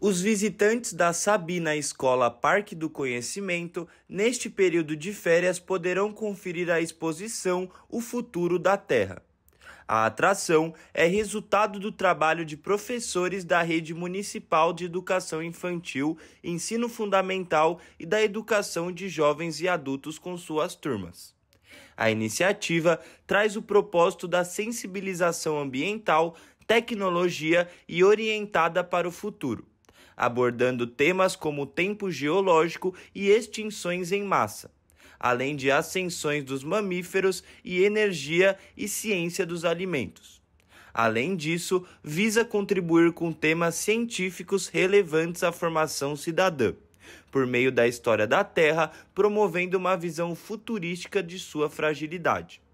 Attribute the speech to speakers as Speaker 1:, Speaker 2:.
Speaker 1: Os visitantes da Sabina Escola Parque do Conhecimento, neste período de férias, poderão conferir a exposição O Futuro da Terra. A atração é resultado do trabalho de professores da Rede Municipal de Educação Infantil, Ensino Fundamental e da Educação de Jovens e Adultos com suas turmas. A iniciativa traz o propósito da sensibilização ambiental, tecnologia e orientada para o futuro abordando temas como tempo geológico e extinções em massa, além de ascensões dos mamíferos e energia e ciência dos alimentos. Além disso, visa contribuir com temas científicos relevantes à formação cidadã, por meio da história da Terra, promovendo uma visão futurística de sua fragilidade.